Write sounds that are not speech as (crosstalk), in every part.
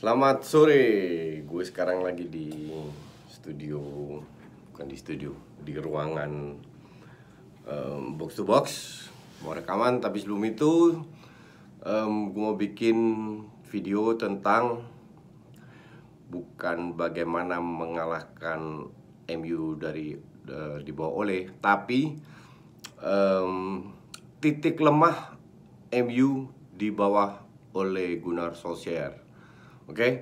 Selamat sore, gue sekarang lagi di studio, bukan di studio, di ruangan um, box to box mau rekaman. Tapi sebelum itu, um, gue mau bikin video tentang bukan bagaimana mengalahkan MU dari uh, di bawah oleh, tapi um, titik lemah MU di bawah oleh Gunnar Solskjaer Oke. Okay?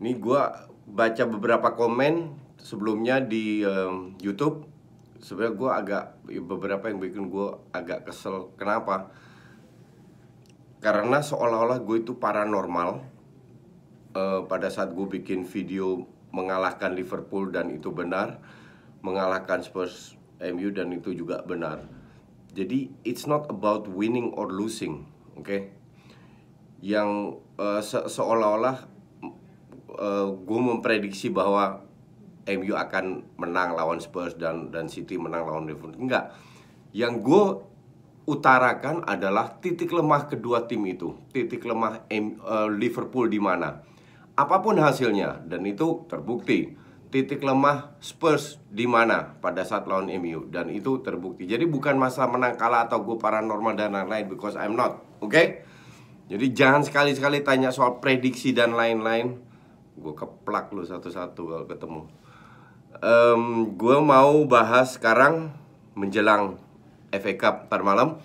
Ini gue baca beberapa komen sebelumnya di um, YouTube. Sebenarnya gue agak ya beberapa yang bikin gue agak kesel. Kenapa? Karena seolah-olah gue itu paranormal uh, pada saat gue bikin video mengalahkan Liverpool dan itu benar, mengalahkan Spurs MU dan itu juga benar. Jadi it's not about winning or losing, oke? Okay? Yang uh, se seolah-olah uh, eh, gue memprediksi bahwa MU akan menang lawan Spurs dan dan City menang lawan Liverpool enggak yang gue utarakan adalah titik lemah kedua tim itu titik lemah M, uh, Liverpool di mana apapun hasilnya dan itu terbukti titik lemah Spurs di mana pada saat lawan MU dan itu terbukti. Jadi bukan masa menang kalah atau gue paranormal dan lain-lain because I'm not, oke? Okay? Jadi jangan sekali-sekali tanya soal prediksi dan lain-lain gue keplak lu satu-satu kalau ketemu um, gue mau bahas sekarang menjelang FA Cup ntar malam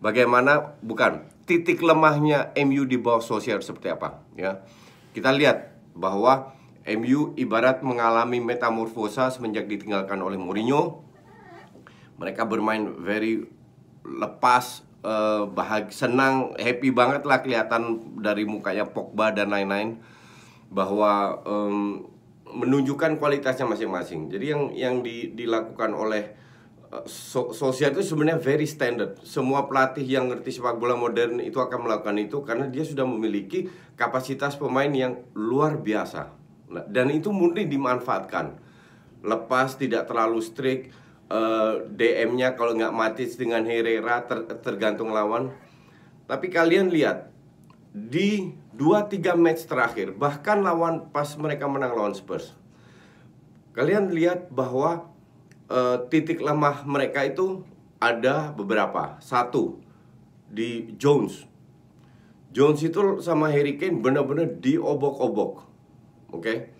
bagaimana bukan titik lemahnya MU di bawah sosial seperti apa ya kita lihat bahwa MU ibarat mengalami metamorfosa semenjak ditinggalkan oleh Mourinho mereka bermain very lepas Uh, bahag senang happy banget lah kelihatan dari mukanya Pogba dan lain-lain bahwa um, menunjukkan kualitasnya masing-masing. Jadi yang yang di, dilakukan oleh eh, so, sosial itu sebenarnya very standard. Semua pelatih yang ngerti sepak bola modern itu akan melakukan itu karena dia sudah memiliki kapasitas pemain yang luar biasa. Nah, dan itu murni dimanfaatkan. Lepas tidak terlalu strict eh, DM-nya kalau nggak mati dengan Herrera ter, tergantung lawan. Tapi kalian lihat di 2-3 match terakhir bahkan lawan pas mereka menang lawan Spurs kalian lihat bahwa e, titik lemah mereka itu ada beberapa satu di Jones Jones itu sama Harry Kane benar-benar diobok-obok oke okay?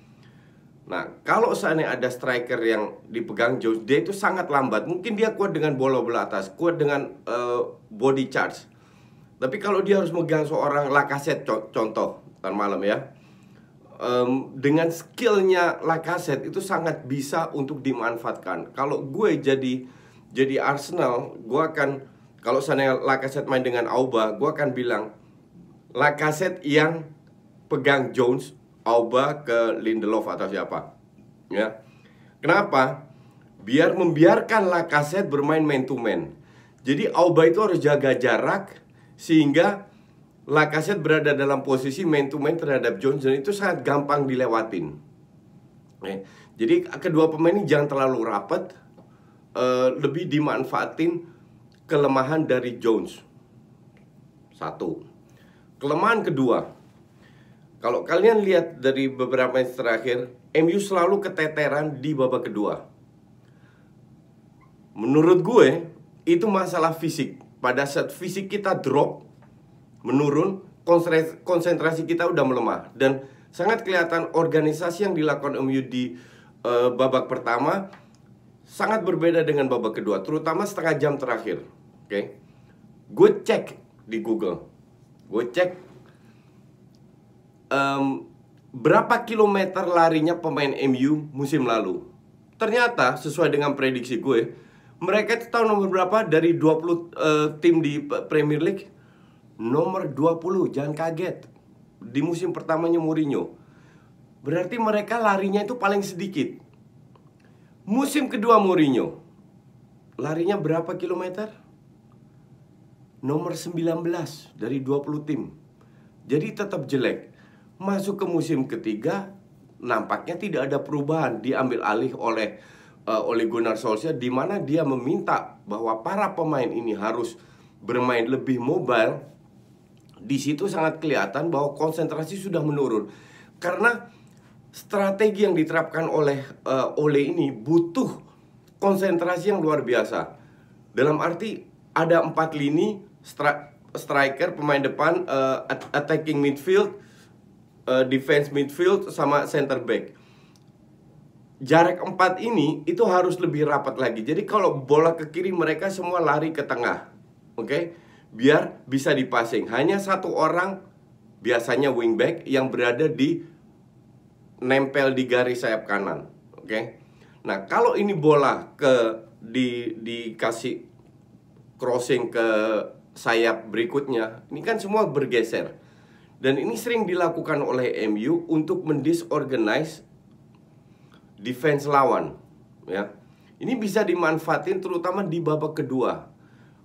nah kalau seandainya ada striker yang dipegang Jones dia itu sangat lambat mungkin dia kuat dengan bola bola atas kuat dengan uh, body charge tapi kalau dia harus megang seorang co contoh tan malam ya. Um, dengan skillnya Lacazette itu sangat bisa untuk dimanfaatkan. Kalau gue jadi jadi Arsenal, gue akan kalau seandainya Lacazette main dengan Auba, gue akan bilang Lacazette yang pegang Jones, Auba ke Lindelof atau siapa. Ya. Kenapa? Biar membiarkan Lacazette bermain man to man. Jadi Auba itu harus jaga jarak, sehingga Lakaset berada dalam posisi main to main terhadap Johnson itu sangat gampang dilewatin. Eh, Jadi kedua pemain ini jangan terlalu rapat, uh, lebih dimanfaatin kelemahan dari Jones. Satu. Kelemahan kedua, kalau kalian lihat dari beberapa match terakhir, MU selalu keteteran di babak kedua. Menurut gue, itu masalah fisik pada saat fisik kita drop menurun konsentrasi kita udah melemah dan sangat kelihatan organisasi yang dilakukan MU di uh, babak pertama sangat berbeda dengan babak kedua terutama setengah jam terakhir oke okay? gue cek di Google gue cek um, berapa kilometer larinya pemain MU musim lalu ternyata sesuai dengan prediksi gue mereka itu tahun nomor berapa dari 20 uh, eh, tim di Premier League? Nomor 20, jangan kaget. Di musim pertamanya Mourinho. Berarti mereka larinya itu paling sedikit. Musim kedua Mourinho. Larinya berapa kilometer? Nomor 19 dari 20 tim. Jadi tetap jelek. Masuk ke musim ketiga nampaknya tidak ada perubahan diambil alih oleh uh, oleh Gunnar Solskjaer di mana dia meminta bahwa para pemain ini harus bermain lebih mobile di situ sangat kelihatan bahwa konsentrasi sudah menurun karena strategi yang diterapkan oleh uh, Ole ini butuh konsentrasi yang luar biasa dalam arti ada empat lini stri striker pemain depan uh, attacking midfield uh, defense midfield sama center back jarak empat ini itu harus lebih rapat lagi. Jadi kalau bola ke kiri mereka semua lari ke tengah. Oke? Okay? Biar bisa dipassing. Hanya satu orang biasanya wingback yang berada di nempel di garis sayap kanan. Oke? Okay? Nah, kalau ini bola ke di dikasih crossing ke sayap berikutnya, ini kan semua bergeser. Dan ini sering dilakukan oleh MU untuk mendisorganize defense lawan ya. Ini bisa dimanfaatin terutama di babak kedua.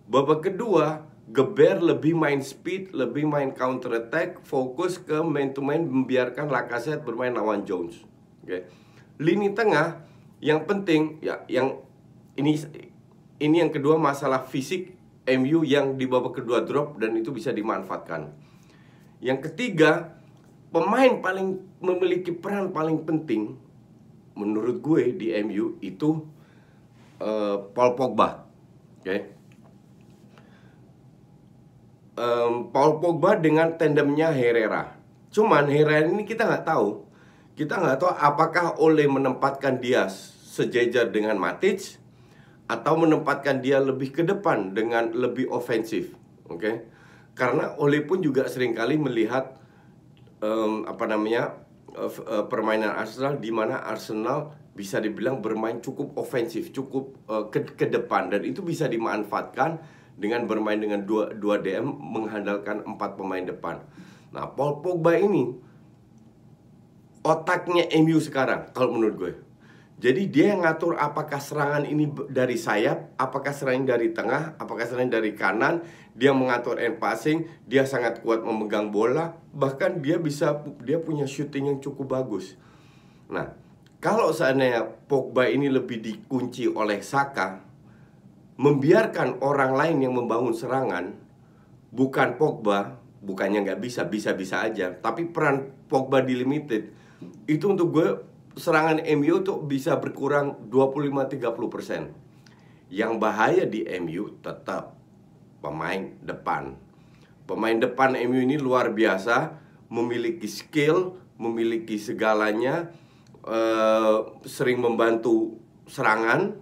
Babak kedua Geber lebih main speed, lebih main counter attack, fokus ke main to main membiarkan Lacazette bermain lawan Jones. Oke. Okay. Lini tengah yang penting ya yang ini ini yang kedua masalah fisik MU yang di babak kedua drop dan itu bisa dimanfaatkan. Yang ketiga, pemain paling memiliki peran paling penting menurut gue di MU itu uh, Paul Pogba, oke? Okay? Um, Paul Pogba dengan tandemnya Herrera. Cuman Herrera ini kita nggak tahu, kita nggak tahu apakah oleh menempatkan dia sejajar dengan Matic atau menempatkan dia lebih ke depan dengan lebih ofensif, oke? Okay? Karena oleh pun juga seringkali melihat um, apa namanya Eh, permainan Arsenal di mana Arsenal bisa dibilang bermain cukup ofensif, cukup uh, ke, ke depan dan itu bisa dimanfaatkan dengan bermain dengan 2 2 DM mengandalkan empat pemain depan. Nah, Paul Pogba ini otaknya MU sekarang kalau menurut gue. Jadi dia yang ngatur apakah serangan ini dari sayap, apakah serangan dari tengah, apakah serangan dari kanan, dia mengatur end passing, dia sangat kuat memegang bola, bahkan dia bisa dia punya shooting yang cukup bagus. Nah, kalau seandainya Pogba ini lebih dikunci oleh Saka, membiarkan orang lain yang membangun serangan, bukan Pogba, bukannya nggak bisa, bisa-bisa aja, tapi peran Pogba di limited itu untuk gue serangan MU tuh bisa berkurang 25-30%. Yang bahaya di MU tetap pemain depan. Pemain depan MU ini luar biasa, memiliki skill, memiliki segalanya, eh, sering membantu serangan,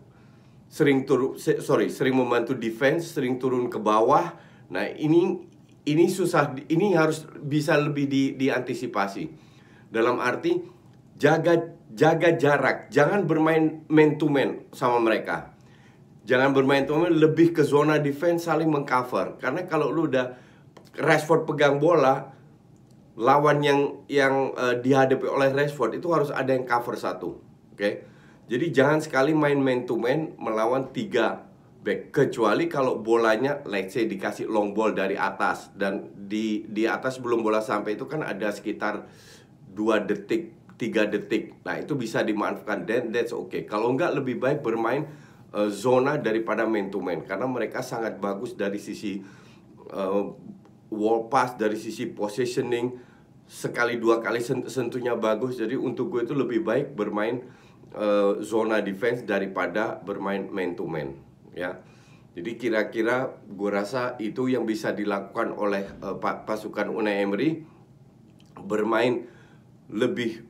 sering turun sorry, sering membantu defense, sering turun ke bawah. Nah, ini ini susah ini harus bisa lebih di, diantisipasi. Dalam arti jaga jaga jarak, jangan bermain man to man sama mereka Jangan bermain teman lebih ke zona defense saling mengcover. Karena kalau lu udah Rashford pegang bola, lawan yang yang uh, dihadapi oleh Rashford itu harus ada yang cover satu. Oke. Okay? Jadi jangan sekali main man to man melawan tiga back kecuali kalau bolanya let's say dikasih long ball dari atas dan di di atas belum bola sampai itu kan ada sekitar 2 detik, 3 detik. Nah, itu bisa dimanfaatkan dan that's okay. Kalau enggak lebih baik bermain Eh, zona daripada main to main karena mereka sangat bagus dari sisi uh, wall pass dari sisi positioning sekali dua kali sentuhnya bagus jadi untuk gue itu lebih baik bermain uh, zona defense daripada bermain man to man ya jadi kira-kira gue rasa itu yang bisa dilakukan oleh uh, pasukan Unai Emery bermain lebih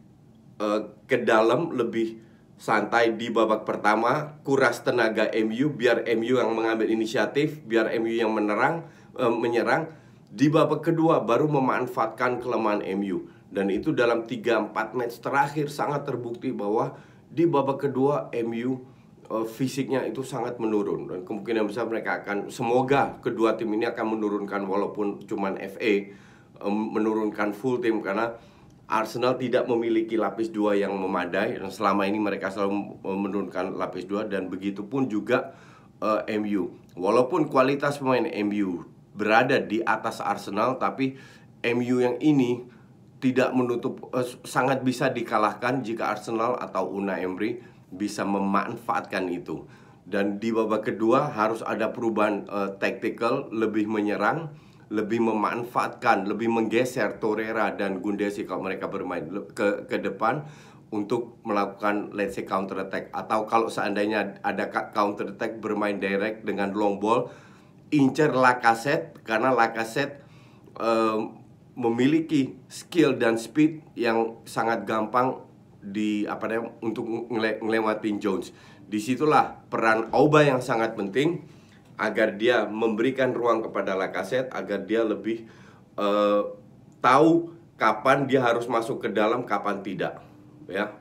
uh, ke dalam lebih santai di babak pertama, kuras tenaga MU, biar MU yang mengambil inisiatif, biar MU yang menerang, e, menyerang. Di babak kedua baru memanfaatkan kelemahan MU dan itu dalam 3-4 match terakhir sangat terbukti bahwa di babak kedua MU e, eh, fisiknya itu sangat menurun dan kemungkinan besar mereka akan semoga kedua tim ini akan menurunkan walaupun cuman FA e, eh, menurunkan full tim karena Arsenal tidak memiliki lapis dua yang memadai dan selama ini mereka selalu menurunkan lapis dua dan begitu pun juga uh, eh, MU. Walaupun kualitas pemain MU berada di atas Arsenal tapi MU yang ini tidak menutup uh, sangat bisa dikalahkan jika Arsenal atau Una Emery bisa memanfaatkan itu. Dan di babak kedua harus ada perubahan uh, eh, taktikal lebih menyerang lebih memanfaatkan, lebih menggeser Torreira dan Gundesi kalau mereka bermain ke ke depan untuk melakukan let's say counter attack atau kalau seandainya ada counter attack bermain direct dengan long ball incer Lakaset karena Lakaset um, eh, memiliki skill dan speed yang sangat gampang di apa namanya untuk ngelewatin Jones. Disitulah peran Auba yang sangat penting agar dia memberikan ruang kepada Lakaset agar dia lebih uh, tahu kapan dia harus masuk ke dalam kapan tidak ya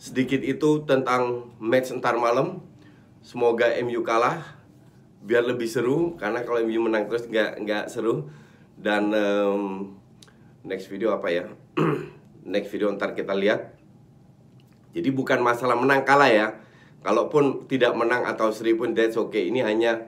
sedikit itu tentang match entar malam semoga MU kalah biar lebih seru karena kalau MU menang terus nggak nggak seru dan um, next video apa ya (clears throat) next video ntar kita lihat jadi bukan masalah menang kalah ya Kalaupun tidak menang atau seri pun that's okay. Ini hanya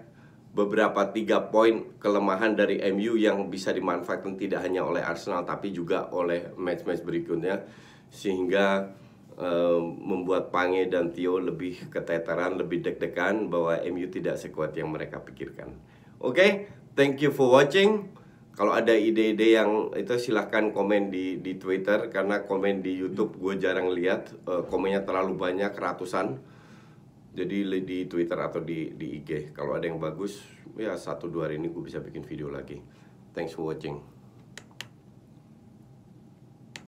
beberapa tiga poin kelemahan dari MU yang bisa dimanfaatkan tidak hanya oleh Arsenal tapi juga oleh match-match berikutnya sehingga uh, membuat Pange dan Tio lebih keteteran, lebih deg-degan bahwa MU tidak sekuat yang mereka pikirkan. Oke, okay, thank you for watching. Kalau ada ide-ide yang itu silahkan komen di, di Twitter karena komen di YouTube gue jarang lihat, uh, komennya terlalu banyak ratusan jadi di Twitter atau di, di IG kalau ada yang bagus ya satu dua hari ini gue bisa bikin video lagi thanks for watching